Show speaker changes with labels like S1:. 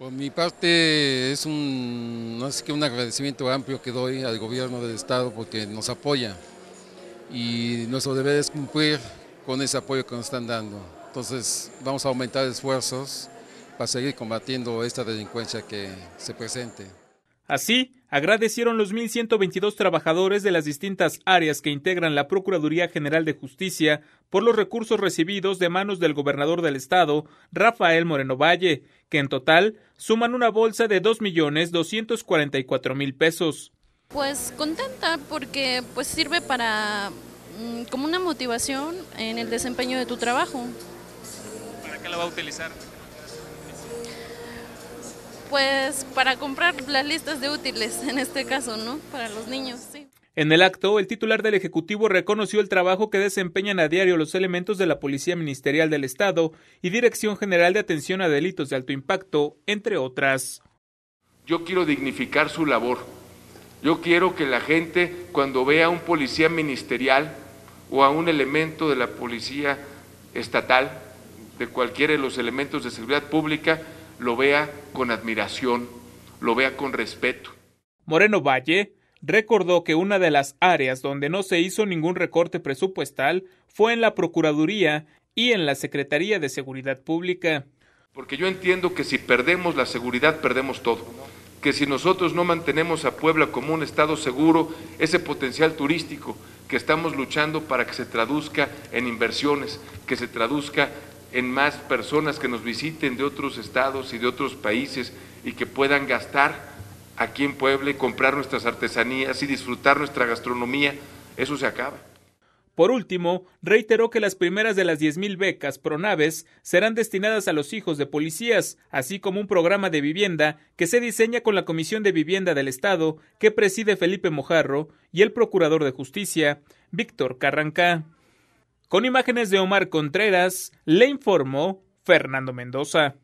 S1: Por mi parte es un, un agradecimiento amplio que doy al gobierno del estado porque nos apoya y nuestro deber es cumplir con ese apoyo que nos están dando. Entonces vamos a aumentar esfuerzos para seguir combatiendo esta delincuencia que se presente. Así, agradecieron
S2: los 1.122 trabajadores de las distintas áreas que integran la Procuraduría General de Justicia por los recursos recibidos de manos del gobernador del estado, Rafael Moreno Valle, que en total suman una bolsa de 2.244.000 pesos.
S3: Pues contenta porque pues sirve para mm, como una motivación en el desempeño de tu trabajo.
S2: ¿Para qué la va a utilizar?
S3: pues para comprar las listas de útiles, en este caso, ¿no? Para los niños, sí.
S2: En el acto, el titular del Ejecutivo reconoció el trabajo que desempeñan a diario los elementos de la Policía Ministerial del Estado y Dirección General de Atención a Delitos
S1: de Alto Impacto, entre otras. Yo quiero dignificar su labor. Yo quiero que la gente, cuando vea a un policía ministerial o a un elemento de la policía estatal, de cualquiera de los elementos de seguridad pública, lo vea con admiración, lo vea con respeto.
S2: Moreno Valle recordó que una de las áreas donde no se hizo ningún recorte presupuestal fue en la Procuraduría y en la Secretaría de Seguridad Pública.
S1: Porque yo entiendo que si perdemos la seguridad, perdemos todo. Que si nosotros no mantenemos a Puebla como un estado seguro, ese potencial turístico que estamos luchando para que se traduzca en inversiones, que se traduzca en más personas que nos visiten de otros estados y de otros países y que puedan gastar aquí en Puebla y comprar nuestras artesanías y disfrutar nuestra gastronomía, eso se acaba.
S2: Por último, reiteró que las primeras de las 10.000 becas pronaves serán destinadas a los hijos de policías, así como un programa de vivienda que se diseña con la Comisión de Vivienda del Estado, que preside Felipe Mojarro, y el Procurador de Justicia, Víctor Carrancá. Con imágenes de Omar Contreras, le informó Fernando Mendoza.